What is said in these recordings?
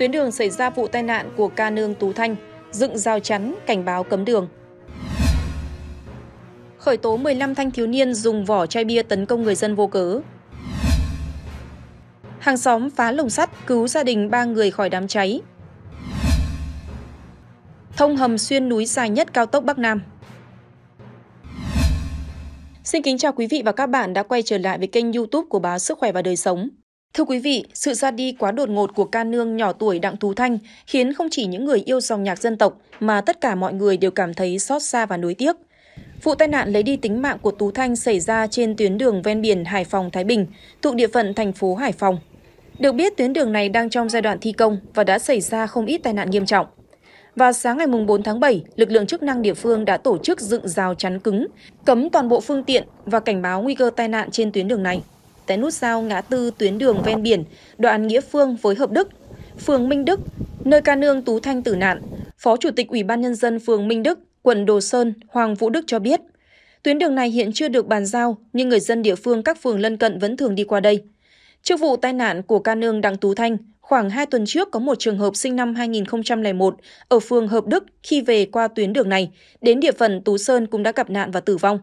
tuyến đường xảy ra vụ tai nạn của ca nương tú thanh, dựng rào chắn cảnh báo cấm đường. Khởi tố 15 thanh thiếu niên dùng vỏ chai bia tấn công người dân vô cớ. Hàng xóm phá lồng sắt cứu gia đình 3 người khỏi đám cháy. Thông hầm xuyên núi dài nhất cao tốc Bắc Nam. Xin kính chào quý vị và các bạn đã quay trở lại với kênh YouTube của báo Sức khỏe và đời sống. Thưa quý vị, sự ra đi quá đột ngột của ca nương nhỏ tuổi Đặng Tú Thanh khiến không chỉ những người yêu dòng nhạc dân tộc mà tất cả mọi người đều cảm thấy xót xa và nuối tiếc. Vụ tai nạn lấy đi tính mạng của Tú Thanh xảy ra trên tuyến đường ven biển Hải Phòng Thái Bình, thuộc địa phận thành phố Hải Phòng. Được biết tuyến đường này đang trong giai đoạn thi công và đã xảy ra không ít tai nạn nghiêm trọng. Và sáng ngày 4 tháng 7, lực lượng chức năng địa phương đã tổ chức dựng rào chắn cứng, cấm toàn bộ phương tiện và cảnh báo nguy cơ tai nạn trên tuyến đường này tại nút giao ngã tư tuyến đường ven biển, đoạn Nghĩa Phương với Hợp Đức, phường Minh Đức, nơi ca nương Tú Thanh tử nạn, Phó Chủ tịch Ủy ban Nhân dân phường Minh Đức, quận Đồ Sơn, Hoàng Vũ Đức cho biết, tuyến đường này hiện chưa được bàn giao nhưng người dân địa phương các phường lân cận vẫn thường đi qua đây. Trước vụ tai nạn của ca nương Đặng Tú Thanh, khoảng 2 tuần trước có một trường hợp sinh năm 2001 ở phường Hợp Đức khi về qua tuyến đường này, đến địa phận Tú Sơn cũng đã gặp nạn và tử vong.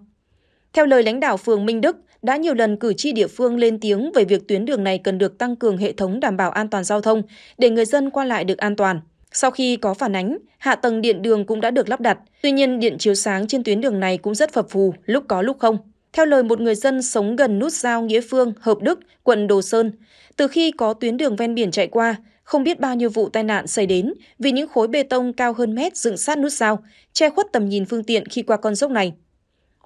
Theo lời lãnh đạo phường Minh Đức, đã nhiều lần cử tri địa phương lên tiếng về việc tuyến đường này cần được tăng cường hệ thống đảm bảo an toàn giao thông để người dân qua lại được an toàn. Sau khi có phản ánh, hạ tầng điện đường cũng đã được lắp đặt, tuy nhiên điện chiếu sáng trên tuyến đường này cũng rất phập phù, lúc có lúc không. Theo lời một người dân sống gần nút giao Nghĩa Phương, Hợp Đức, quận Đồ Sơn, từ khi có tuyến đường ven biển chạy qua, không biết bao nhiêu vụ tai nạn xảy đến vì những khối bê tông cao hơn mét dựng sát nút giao, che khuất tầm nhìn phương tiện khi qua con dốc này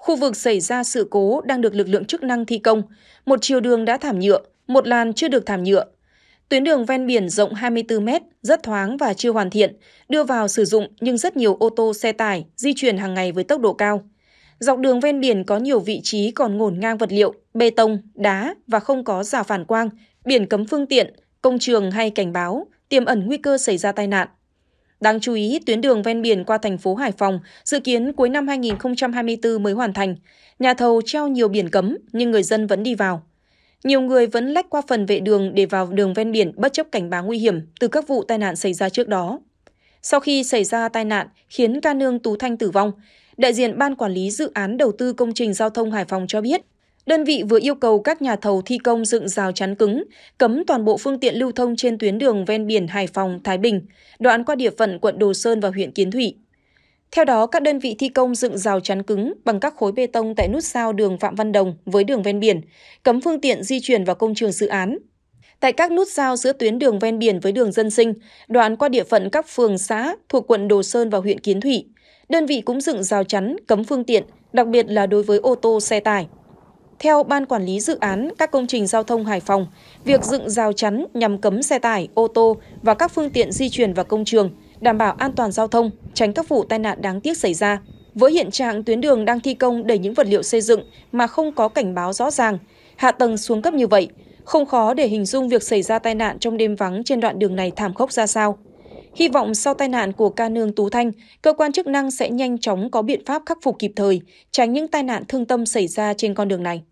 khu vực xảy ra sự cố đang được lực lượng chức năng thi công một chiều đường đã thảm nhựa một làn chưa được thảm nhựa tuyến đường ven biển rộng 24 mét, rất thoáng và chưa hoàn thiện đưa vào sử dụng nhưng rất nhiều ô tô xe tải di chuyển hàng ngày với tốc độ cao dọc đường ven biển có nhiều vị trí còn ngổn ngang vật liệu bê tông đá và không có rào phản quang biển cấm phương tiện công trường hay cảnh báo tiềm ẩn nguy cơ xảy ra tai nạn Đáng chú ý, tuyến đường ven biển qua thành phố Hải Phòng dự kiến cuối năm 2024 mới hoàn thành. Nhà thầu treo nhiều biển cấm nhưng người dân vẫn đi vào. Nhiều người vẫn lách qua phần vệ đường để vào đường ven biển bất chấp cảnh báo nguy hiểm từ các vụ tai nạn xảy ra trước đó. Sau khi xảy ra tai nạn khiến ca nương Tú Thanh tử vong, đại diện Ban Quản lý Dự án Đầu tư Công trình Giao thông Hải Phòng cho biết đơn vị vừa yêu cầu các nhà thầu thi công dựng rào chắn cứng, cấm toàn bộ phương tiện lưu thông trên tuyến đường ven biển Hải Phòng, Thái Bình, đoạn qua địa phận quận Đồ Sơn và huyện Kiến Thụy. Theo đó, các đơn vị thi công dựng rào chắn cứng bằng các khối bê tông tại nút giao đường Phạm Văn Đồng với đường ven biển, cấm phương tiện di chuyển vào công trường dự án. Tại các nút giao giữa tuyến đường ven biển với đường dân sinh, đoạn qua địa phận các phường xã thuộc quận Đồ Sơn và huyện Kiến Thụy, đơn vị cũng dựng rào chắn cấm phương tiện, đặc biệt là đối với ô tô xe tải. Theo Ban Quản lý Dự án các công trình giao thông Hải Phòng, việc dựng rào chắn nhằm cấm xe tải, ô tô và các phương tiện di chuyển vào công trường, đảm bảo an toàn giao thông, tránh các vụ tai nạn đáng tiếc xảy ra. Với hiện trạng tuyến đường đang thi công đầy những vật liệu xây dựng mà không có cảnh báo rõ ràng, hạ tầng xuống cấp như vậy, không khó để hình dung việc xảy ra tai nạn trong đêm vắng trên đoạn đường này thảm khốc ra sao. Hy vọng sau tai nạn của ca nương Tú Thanh, cơ quan chức năng sẽ nhanh chóng có biện pháp khắc phục kịp thời, tránh những tai nạn thương tâm xảy ra trên con đường này.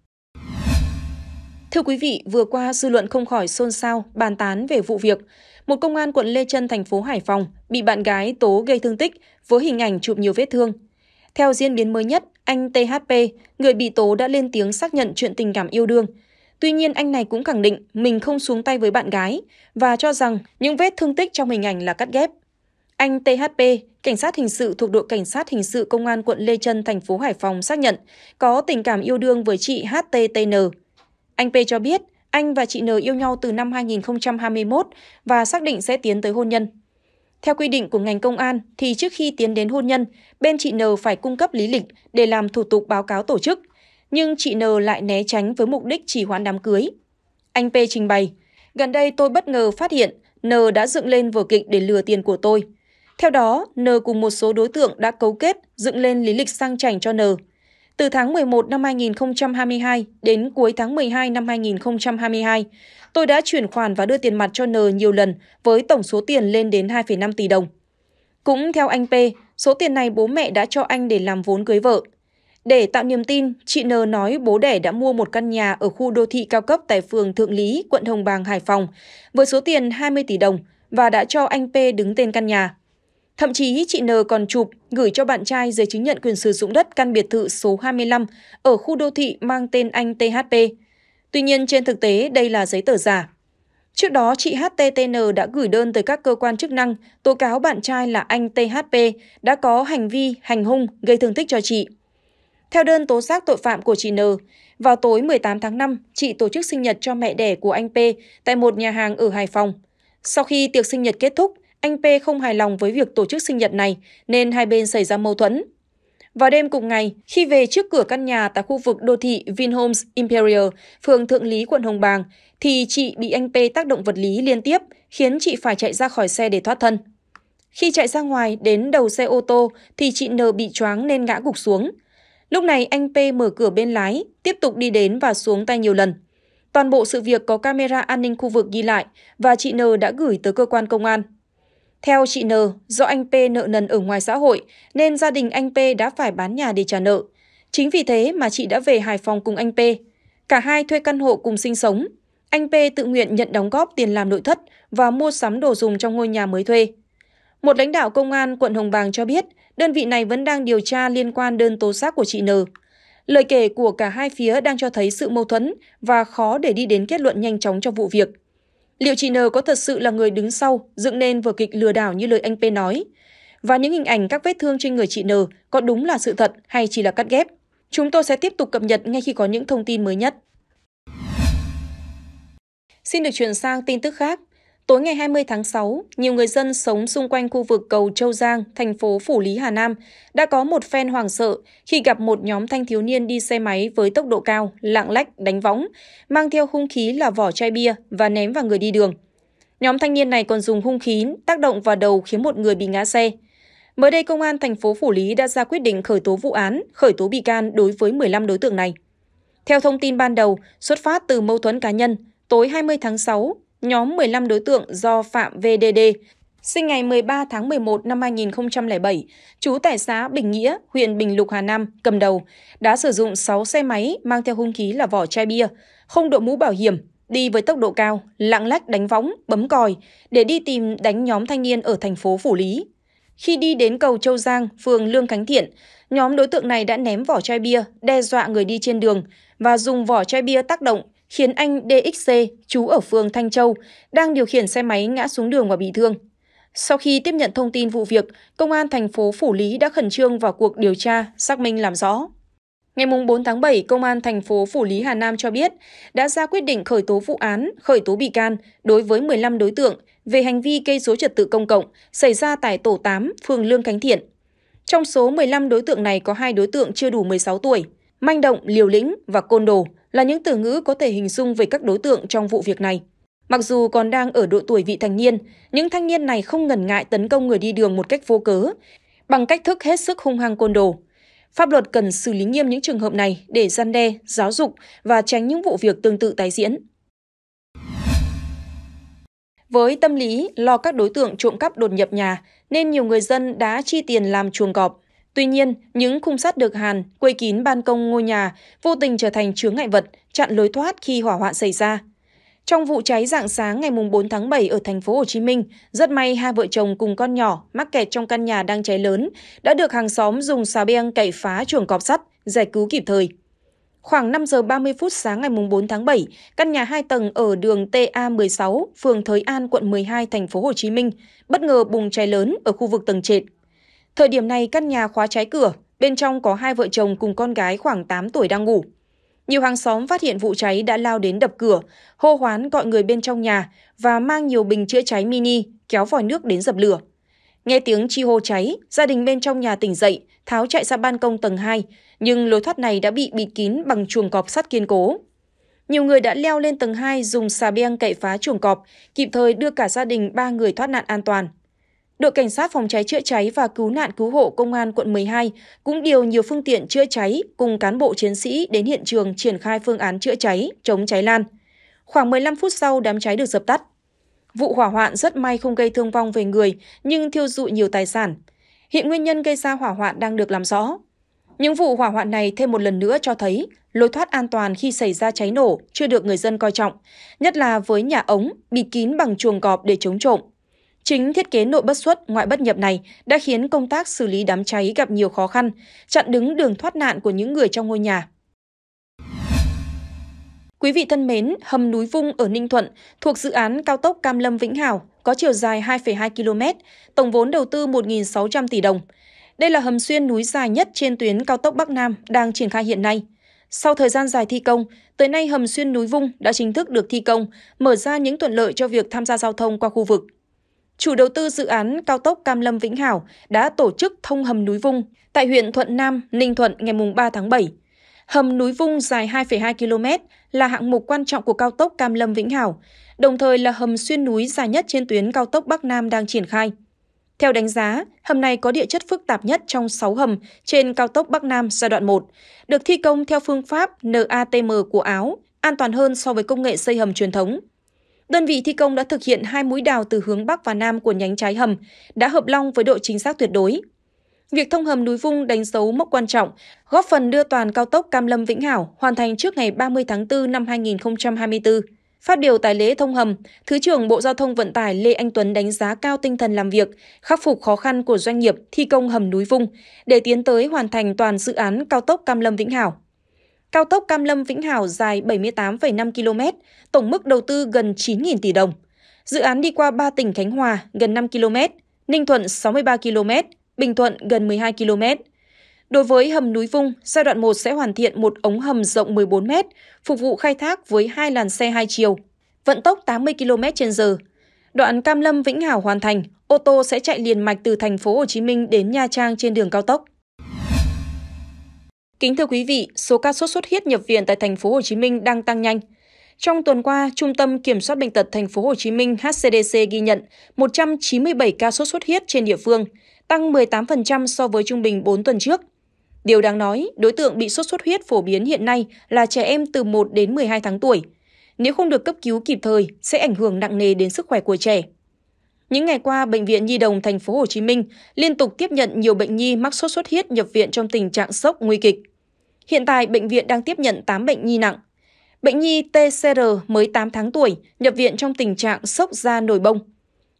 Thưa quý vị, vừa qua dư luận không khỏi xôn xao bàn tán về vụ việc một công an quận Lê Trân thành phố Hải Phòng bị bạn gái tố gây thương tích với hình ảnh chụp nhiều vết thương. Theo diễn biến mới nhất, anh THP, người bị tố đã lên tiếng xác nhận chuyện tình cảm yêu đương. Tuy nhiên anh này cũng khẳng định mình không xuống tay với bạn gái và cho rằng những vết thương tích trong hình ảnh là cắt ghép. Anh THP, cảnh sát hình sự thuộc đội cảnh sát hình sự công an quận Lê Trân thành phố Hải Phòng xác nhận có tình cảm yêu đương với chị HTTN anh P cho biết anh và chị N yêu nhau từ năm 2021 và xác định sẽ tiến tới hôn nhân. Theo quy định của ngành công an thì trước khi tiến đến hôn nhân, bên chị N phải cung cấp lý lịch để làm thủ tục báo cáo tổ chức, nhưng chị N lại né tránh với mục đích trì hoãn đám cưới. Anh P trình bày, gần đây tôi bất ngờ phát hiện N đã dựng lên vở kịch để lừa tiền của tôi. Theo đó, N cùng một số đối tượng đã cấu kết dựng lên lý lịch sang chảnh cho N từ tháng 11 năm 2022 đến cuối tháng 12 năm 2022, tôi đã chuyển khoản và đưa tiền mặt cho N nhiều lần với tổng số tiền lên đến 2,5 tỷ đồng. Cũng theo anh P, số tiền này bố mẹ đã cho anh để làm vốn cưới vợ. Để tạo niềm tin, chị N nói bố đẻ đã mua một căn nhà ở khu đô thị cao cấp tại phường Thượng Lý, quận Hồng Bàng, Hải Phòng với số tiền 20 tỷ đồng và đã cho anh P đứng tên căn nhà. Thậm chí chị N còn chụp gửi cho bạn trai giấy chứng nhận quyền sử dụng đất căn biệt thự số 25 ở khu đô thị mang tên anh THP. Tuy nhiên trên thực tế đây là giấy tờ giả. Trước đó chị HTTN đã gửi đơn tới các cơ quan chức năng tố cáo bạn trai là anh THP đã có hành vi hành hung gây thương tích cho chị. Theo đơn tố giác tội phạm của chị N, vào tối 18 tháng 5, chị tổ chức sinh nhật cho mẹ đẻ của anh P tại một nhà hàng ở Hải Phòng. Sau khi tiệc sinh nhật kết thúc, anh P không hài lòng với việc tổ chức sinh nhật này nên hai bên xảy ra mâu thuẫn. Vào đêm cùng ngày, khi về trước cửa căn nhà tại khu vực đô thị Vinhomes Imperial, phường Thượng Lý, quận Hồng Bàng, thì chị bị anh P tác động vật lý liên tiếp, khiến chị phải chạy ra khỏi xe để thoát thân. Khi chạy ra ngoài đến đầu xe ô tô thì chị N bị choáng nên ngã gục xuống. Lúc này anh P mở cửa bên lái, tiếp tục đi đến và xuống tay nhiều lần. Toàn bộ sự việc có camera an ninh khu vực ghi lại và chị N đã gửi tới cơ quan công an theo chị N, do anh P nợ nần ở ngoài xã hội nên gia đình anh P đã phải bán nhà để trả nợ. Chính vì thế mà chị đã về Hải Phòng cùng anh P. Cả hai thuê căn hộ cùng sinh sống. Anh P tự nguyện nhận đóng góp tiền làm nội thất và mua sắm đồ dùng trong ngôi nhà mới thuê. Một lãnh đạo công an quận Hồng Bàng cho biết đơn vị này vẫn đang điều tra liên quan đơn tố giác của chị N. Lời kể của cả hai phía đang cho thấy sự mâu thuẫn và khó để đi đến kết luận nhanh chóng cho vụ việc. Liệu chị N có thật sự là người đứng sau dựng nên vở kịch lừa đảo như lời anh P nói? Và những hình ảnh các vết thương trên người chị N có đúng là sự thật hay chỉ là cắt ghép? Chúng tôi sẽ tiếp tục cập nhật ngay khi có những thông tin mới nhất. Xin được chuyển sang tin tức khác. Tối ngày 20 tháng 6, nhiều người dân sống xung quanh khu vực cầu Châu Giang, thành phố Phủ Lý, Hà Nam đã có một phen hoảng sợ khi gặp một nhóm thanh thiếu niên đi xe máy với tốc độ cao, lạng lách, đánh võng, mang theo hung khí là vỏ chai bia và ném vào người đi đường. Nhóm thanh niên này còn dùng hung khí tác động vào đầu khiến một người bị ngã xe. Mới đây, Công an thành phố Phủ Lý đã ra quyết định khởi tố vụ án, khởi tố bị can đối với 15 đối tượng này. Theo thông tin ban đầu, xuất phát từ mâu thuẫn cá nhân, tối 20 tháng 6, nhóm 15 đối tượng do Phạm VDD, sinh ngày 13 tháng 11 năm 2007, trú tại xã Bình Nghĩa, huyện Bình Lục, Hà Nam, cầm đầu, đã sử dụng 6 xe máy mang theo hung khí là vỏ chai bia, không đội mũ bảo hiểm, đi với tốc độ cao, lạng lách đánh võng, bấm còi để đi tìm đánh nhóm thanh niên ở thành phố Phủ Lý. Khi đi đến cầu Châu Giang, phường Lương Khánh Thiện, nhóm đối tượng này đã ném vỏ chai bia, đe dọa người đi trên đường và dùng vỏ chai bia tác động, khiến anh DXC, chú ở phường Thanh Châu, đang điều khiển xe máy ngã xuống đường và bị thương. Sau khi tiếp nhận thông tin vụ việc, Công an thành phố Phủ Lý đã khẩn trương vào cuộc điều tra, xác minh làm rõ. Ngày 4 tháng 7, Công an thành phố Phủ Lý Hà Nam cho biết đã ra quyết định khởi tố vụ án, khởi tố bị can đối với 15 đối tượng về hành vi gây dối trật tự công cộng xảy ra tại tổ 8, phường Lương Khánh Thiện. Trong số 15 đối tượng này có hai đối tượng chưa đủ 16 tuổi – Manh động, liều lĩnh và côn đồ là những từ ngữ có thể hình dung về các đối tượng trong vụ việc này. Mặc dù còn đang ở độ tuổi vị thành niên, những thanh niên này không ngần ngại tấn công người đi đường một cách vô cớ, bằng cách thức hết sức hung hăng côn đồ. Pháp luật cần xử lý nghiêm những trường hợp này để gian đe, giáo dục và tránh những vụ việc tương tự tái diễn. Với tâm lý lo các đối tượng trộm cắp đột nhập nhà, nên nhiều người dân đã chi tiền làm chuồng cọp, Tuy nhiên, những khung sắt được hàn, quây kín ban công ngôi nhà vô tình trở thành chướng ngại vật, chặn lối thoát khi hỏa hoạn xảy ra. Trong vụ cháy dạng sáng ngày 4 tháng 7 ở thành phố Hồ Chí Minh, rất may hai vợ chồng cùng con nhỏ mắc kẹt trong căn nhà đang cháy lớn đã được hàng xóm dùng xà beng cậy phá chuồng cọp sắt, giải cứu kịp thời. Khoảng 5 giờ 30 phút sáng ngày 4 tháng 7, căn nhà 2 tầng ở đường TA16, phường Thới An, quận 12, thành phố Hồ Chí Minh, bất ngờ bùng cháy lớn ở khu vực tầng trệt thời điểm này căn nhà khóa trái cửa bên trong có hai vợ chồng cùng con gái khoảng tám tuổi đang ngủ nhiều hàng xóm phát hiện vụ cháy đã lao đến đập cửa hô hoán gọi người bên trong nhà và mang nhiều bình chữa cháy mini kéo vòi nước đến dập lửa nghe tiếng chi hô cháy gia đình bên trong nhà tỉnh dậy tháo chạy ra ban công tầng 2, nhưng lối thoát này đã bị bịt kín bằng chuồng cọp sắt kiên cố nhiều người đã leo lên tầng 2 dùng xà beng cậy phá chuồng cọp, kịp thời đưa cả gia đình ba người thoát nạn an toàn đội cảnh sát phòng cháy chữa cháy và cứu nạn cứu hộ công an quận 12 cũng điều nhiều phương tiện chữa cháy cùng cán bộ chiến sĩ đến hiện trường triển khai phương án chữa cháy chống cháy lan. Khoảng 15 phút sau đám cháy được dập tắt. Vụ hỏa hoạn rất may không gây thương vong về người nhưng thiêu dụi nhiều tài sản. Hiện nguyên nhân gây ra hỏa hoạn đang được làm rõ. Những vụ hỏa hoạn này thêm một lần nữa cho thấy lối thoát an toàn khi xảy ra cháy nổ chưa được người dân coi trọng, nhất là với nhà ống bị kín bằng chuồng cọp để chống trộm. Chính thiết kế nội bất xuất, ngoại bất nhập này đã khiến công tác xử lý đám cháy gặp nhiều khó khăn, chặn đứng đường thoát nạn của những người trong ngôi nhà. Quý vị thân mến, hầm núi Vung ở Ninh Thuận thuộc dự án cao tốc Cam Lâm Vĩnh Hảo có chiều dài 2,2 km, tổng vốn đầu tư 1.600 tỷ đồng. Đây là hầm xuyên núi dài nhất trên tuyến cao tốc Bắc Nam đang triển khai hiện nay. Sau thời gian dài thi công, tới nay hầm xuyên núi Vung đã chính thức được thi công, mở ra những thuận lợi cho việc tham gia giao thông qua khu vực chủ đầu tư dự án cao tốc cam lâm vĩnh hảo đã tổ chức thông hầm núi vung tại huyện Thuận Nam, Ninh Thuận ngày 3 tháng 7. Hầm núi vung dài 2,2 km là hạng mục quan trọng của cao tốc Cam Lâm Vĩnh Hảo, đồng thời là hầm xuyên núi dài nhất trên tuyến cao tốc Bắc Nam đang triển khai. Theo đánh giá, hầm này có địa chất phức tạp nhất trong 6 hầm trên cao tốc Bắc Nam giai đoạn 1, được thi công theo phương pháp NATM của Áo, an toàn hơn so với công nghệ xây hầm truyền thống. Đơn vị thi công đã thực hiện hai mũi đào từ hướng Bắc và Nam của nhánh trái hầm, đã hợp long với độ chính xác tuyệt đối. Việc thông hầm núi Vung đánh dấu mốc quan trọng, góp phần đưa toàn cao tốc Cam Lâm Vĩnh Hảo hoàn thành trước ngày 30 tháng 4 năm 2024. Phát biểu tại lễ thông hầm, Thứ trưởng Bộ Giao thông Vận tải Lê Anh Tuấn đánh giá cao tinh thần làm việc, khắc phục khó khăn của doanh nghiệp thi công hầm núi Vung để tiến tới hoàn thành toàn dự án cao tốc Cam Lâm Vĩnh Hảo. Cao tốc Cam Lâm Vĩnh Hảo dài 78,5 km, tổng mức đầu tư gần 9.000 tỷ đồng. Dự án đi qua 3 tỉnh Khánh Hòa gần 5 km, Ninh Thuận 63 km, Bình Thuận gần 12 km. Đối với hầm núi Vung, giai đoạn 1 sẽ hoàn thiện một ống hầm rộng 14 m, phục vụ khai thác với hai làn xe hai chiều, vận tốc 80 km/h. Đoạn Cam Lâm Vĩnh Hảo hoàn thành, ô tô sẽ chạy liền mạch từ thành phố Hồ Chí Minh đến Nha Trang trên đường cao tốc. Kính thưa quý vị, số ca sốt xuất huyết nhập viện tại thành phố Hồ Chí Minh đang tăng nhanh. Trong tuần qua, Trung tâm Kiểm soát bệnh tật thành phố Hồ Chí Minh HCDC ghi nhận 197 ca sốt xuất huyết trên địa phương, tăng 18% so với trung bình 4 tuần trước. Điều đáng nói, đối tượng bị sốt xuất huyết phổ biến hiện nay là trẻ em từ 1 đến 12 tháng tuổi. Nếu không được cấp cứu kịp thời sẽ ảnh hưởng nặng nề đến sức khỏe của trẻ. Những ngày qua, bệnh viện Nhi đồng thành phố Hồ Chí Minh liên tục tiếp nhận nhiều bệnh nhi mắc sốt xuất huyết nhập viện trong tình trạng sốc nguy kịch. Hiện tại, bệnh viện đang tiếp nhận 8 bệnh nhi nặng. Bệnh nhi TCR mới 8 tháng tuổi, nhập viện trong tình trạng sốc da nổi bông.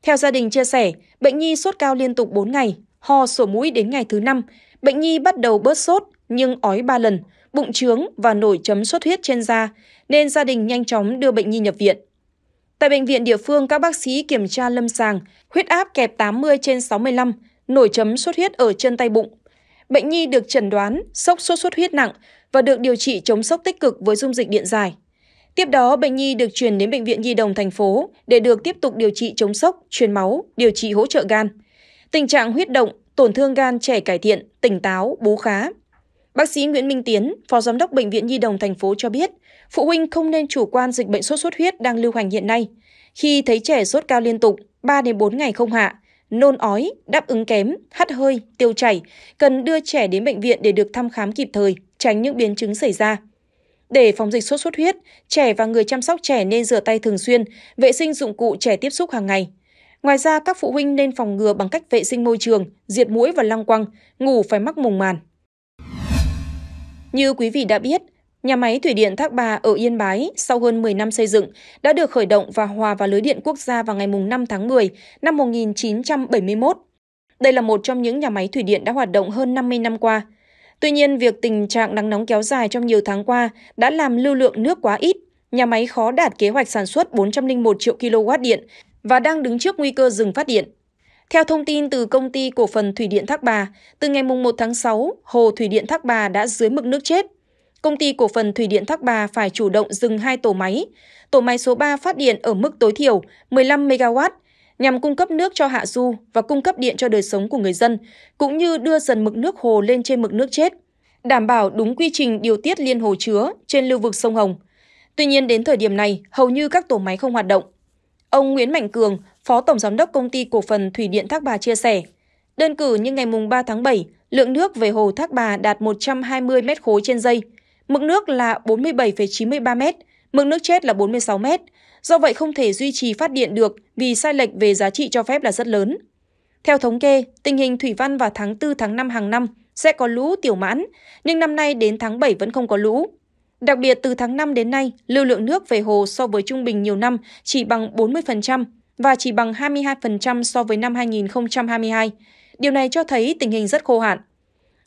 Theo gia đình chia sẻ, bệnh nhi sốt cao liên tục 4 ngày, ho sổ mũi đến ngày thứ 5. Bệnh nhi bắt đầu bớt sốt nhưng ói 3 lần, bụng trướng và nổi chấm xuất huyết trên da, nên gia đình nhanh chóng đưa bệnh nhi nhập viện. Tại bệnh viện địa phương, các bác sĩ kiểm tra lâm sàng, huyết áp kẹp 80 trên 65, nổi chấm xuất huyết ở chân tay bụng, bệnh nhi được chẩn đoán sốc sốt xuất huyết nặng và được điều trị chống sốc tích cực với dung dịch điện giải. Tiếp đó, bệnh nhi được chuyển đến Bệnh viện Nhi đồng thành phố để được tiếp tục điều trị chống sốc, truyền máu, điều trị hỗ trợ gan. Tình trạng huyết động, tổn thương gan trẻ cải thiện, tỉnh táo, bú khá. Bác sĩ Nguyễn Minh Tiến, Phó Giám đốc Bệnh viện Nhi đồng thành phố cho biết, phụ huynh không nên chủ quan dịch bệnh sốt xuất huyết đang lưu hành hiện nay. Khi thấy trẻ sốt cao liên tục 3 đến 4 ngày không hạ, nôn ói, đáp ứng kém, hắt hơi, tiêu chảy, cần đưa trẻ đến bệnh viện để được thăm khám kịp thời, tránh những biến chứng xảy ra. Để phòng dịch sốt xuất huyết, trẻ và người chăm sóc trẻ nên rửa tay thường xuyên, vệ sinh dụng cụ trẻ tiếp xúc hàng ngày. Ngoài ra, các phụ huynh nên phòng ngừa bằng cách vệ sinh môi trường, diệt mũi và lăng quăng, ngủ phải mắc mùng màn. Như quý vị đã biết, Nhà máy thủy điện Thác Bà ở Yên Bái sau hơn 10 năm xây dựng đã được khởi động và hòa vào lưới điện quốc gia vào ngày 5 tháng 10 năm 1971. Đây là một trong những nhà máy thủy điện đã hoạt động hơn 50 năm qua. Tuy nhiên, việc tình trạng nắng nóng kéo dài trong nhiều tháng qua đã làm lưu lượng nước quá ít, nhà máy khó đạt kế hoạch sản xuất 401 triệu kW điện và đang đứng trước nguy cơ dừng phát điện. Theo thông tin từ công ty cổ phần Thủy điện Thác Bà, từ ngày 1 tháng 6, hồ Thủy điện Thác Bà đã dưới mực nước chết công ty cổ phần Thủy điện Thác Bà phải chủ động dừng hai tổ máy. Tổ máy số 3 phát điện ở mức tối thiểu 15 MW nhằm cung cấp nước cho hạ du và cung cấp điện cho đời sống của người dân, cũng như đưa dần mực nước hồ lên trên mực nước chết, đảm bảo đúng quy trình điều tiết liên hồ chứa trên lưu vực sông Hồng. Tuy nhiên đến thời điểm này, hầu như các tổ máy không hoạt động. Ông Nguyễn Mạnh Cường, Phó Tổng Giám đốc Công ty Cổ phần Thủy điện Thác Bà chia sẻ, đơn cử như ngày 3 tháng 7, lượng nước về hồ Thác Bà đạt 120 mét khối trên giây – Mực nước là 47,93 m, mực nước chết là 46 m. Do vậy không thể duy trì phát điện được vì sai lệch về giá trị cho phép là rất lớn. Theo thống kê, tình hình thủy văn vào tháng 4 tháng 5 hàng năm sẽ có lũ tiểu mãn, nhưng năm nay đến tháng 7 vẫn không có lũ. Đặc biệt từ tháng 5 đến nay, lưu lượng nước về hồ so với trung bình nhiều năm chỉ bằng 40% và chỉ bằng 22% so với năm 2022. Điều này cho thấy tình hình rất khô hạn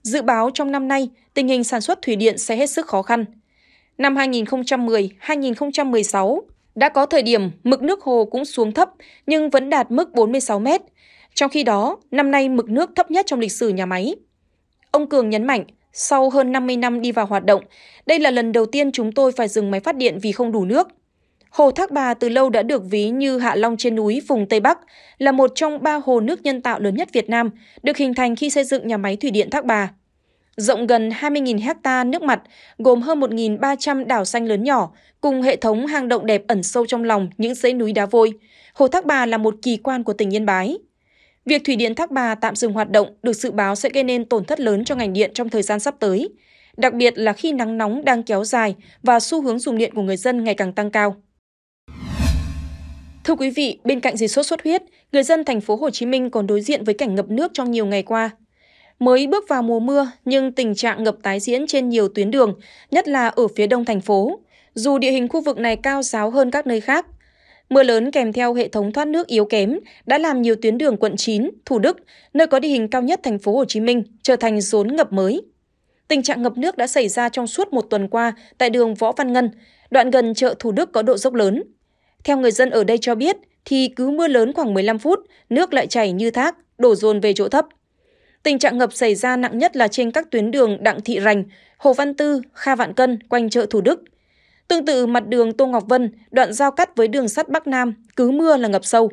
dự báo trong năm nay tình hình sản xuất thủy điện sẽ hết sức khó khăn. Năm 2010-2016 đã có thời điểm mực nước hồ cũng xuống thấp nhưng vẫn đạt mức 46 mét. Trong khi đó, năm nay mực nước thấp nhất trong lịch sử nhà máy. Ông Cường nhấn mạnh, sau hơn 50 năm đi vào hoạt động, đây là lần đầu tiên chúng tôi phải dừng máy phát điện vì không đủ nước – Hồ Thác Bà từ lâu đã được ví như Hạ Long trên núi vùng Tây Bắc, là một trong ba hồ nước nhân tạo lớn nhất Việt Nam, được hình thành khi xây dựng nhà máy thủy điện Thác Bà. Rộng gần 20.000 hecta nước mặt, gồm hơn 1.300 đảo xanh lớn nhỏ, cùng hệ thống hang động đẹp ẩn sâu trong lòng những dãy núi đá vôi, Hồ Thác Bà là một kỳ quan của tỉnh Yên Bái. Việc thủy điện Thác Bà tạm dừng hoạt động được dự báo sẽ gây nên tổn thất lớn cho ngành điện trong thời gian sắp tới, đặc biệt là khi nắng nóng đang kéo dài và xu hướng dùng điện của người dân ngày càng tăng cao. Thưa quý vị, bên cạnh dịch sốt xuất huyết, người dân thành phố Hồ Chí Minh còn đối diện với cảnh ngập nước trong nhiều ngày qua. Mới bước vào mùa mưa nhưng tình trạng ngập tái diễn trên nhiều tuyến đường, nhất là ở phía đông thành phố. Dù địa hình khu vực này cao ráo hơn các nơi khác, mưa lớn kèm theo hệ thống thoát nước yếu kém đã làm nhiều tuyến đường quận 9, Thủ Đức, nơi có địa hình cao nhất thành phố Hồ Chí Minh trở thành rốn ngập mới. Tình trạng ngập nước đã xảy ra trong suốt một tuần qua tại đường Võ Văn Ngân, đoạn gần chợ Thủ Đức có độ dốc lớn theo người dân ở đây cho biết thì cứ mưa lớn khoảng 15 phút nước lại chảy như thác đổ dồn về chỗ thấp tình trạng ngập xảy ra nặng nhất là trên các tuyến đường đặng thị rành hồ văn tư kha vạn cân quanh chợ thủ đức tương tự mặt đường tô ngọc vân đoạn giao cắt với đường sắt bắc nam cứ mưa là ngập sâu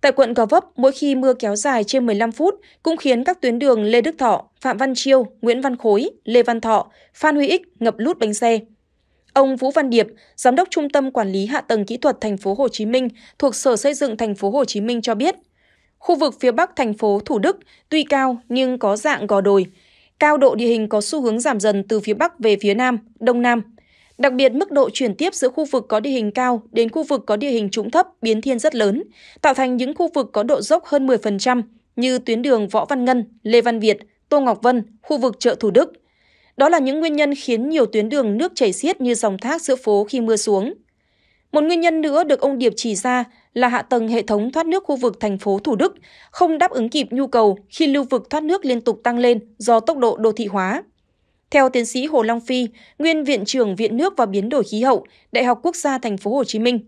Tại quận Gò Vấp, mỗi khi mưa kéo dài trên 15 phút cũng khiến các tuyến đường Lê Đức Thọ, Phạm Văn Chiêu, Nguyễn Văn Khối, Lê Văn Thọ, Phan Huy Ích ngập lút bánh xe. Ông Vũ Văn Điệp, giám đốc Trung tâm Quản lý hạ tầng kỹ thuật thành phố Hồ Chí Minh thuộc Sở Xây dựng thành phố Hồ Chí Minh cho biết, khu vực phía Bắc thành phố Thủ Đức tuy cao nhưng có dạng gò đồi, cao độ địa hình có xu hướng giảm dần từ phía Bắc về phía Nam, Đông Nam. Đặc biệt, mức độ chuyển tiếp giữa khu vực có địa hình cao đến khu vực có địa hình trũng thấp biến thiên rất lớn, tạo thành những khu vực có độ dốc hơn 10% như tuyến đường Võ Văn Ngân, Lê Văn Việt, Tô Ngọc Vân, khu vực chợ Thủ Đức – đó là những nguyên nhân khiến nhiều tuyến đường nước chảy xiết như dòng thác giữa phố khi mưa xuống. Một nguyên nhân nữa được ông Điệp chỉ ra là hạ tầng hệ thống thoát nước khu vực thành phố Thủ Đức không đáp ứng kịp nhu cầu khi lưu vực thoát nước liên tục tăng lên do tốc độ đô thị hóa. Theo tiến sĩ Hồ Long Phi, nguyên viện trưởng Viện nước và biến đổi khí hậu, Đại học Quốc gia Thành phố Hồ Chí Minh,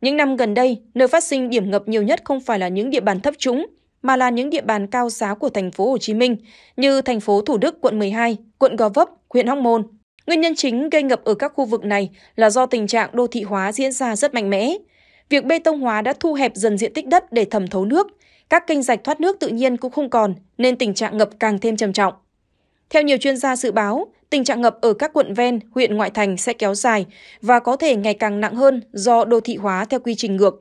những năm gần đây, nơi phát sinh điểm ngập nhiều nhất không phải là những địa bàn thấp trũng mà là những địa bàn cao giá của thành phố Hồ Chí Minh như thành phố Thủ Đức, quận 12, quận Gò Vấp, huyện Hóc Môn. Nguyên nhân chính gây ngập ở các khu vực này là do tình trạng đô thị hóa diễn ra rất mạnh mẽ. Việc bê tông hóa đã thu hẹp dần diện tích đất để thẩm thấu nước, các kênh rạch thoát nước tự nhiên cũng không còn nên tình trạng ngập càng thêm trầm trọng. Theo nhiều chuyên gia dự báo, tình trạng ngập ở các quận ven, huyện ngoại thành sẽ kéo dài và có thể ngày càng nặng hơn do đô thị hóa theo quy trình ngược.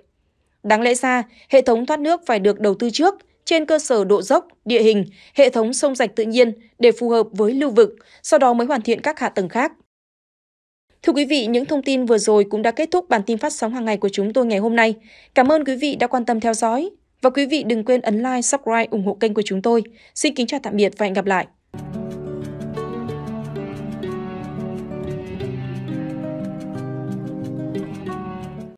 Đáng lẽ ra, hệ thống thoát nước phải được đầu tư trước trên cơ sở độ dốc địa hình hệ thống sông rạch tự nhiên để phù hợp với lưu vực sau đó mới hoàn thiện các hạ tầng khác Thưa quý vị, những thông tin vừa rồi cũng đã kết thúc bản tin phát sóng hàng ngày của chúng tôi ngày hôm nay. Cảm ơn quý vị đã quan tâm theo dõi. Và quý vị đừng quên ấn like, subscribe, ủng hộ kênh của chúng tôi. Xin kính chào tạm biệt và hẹn gặp lại.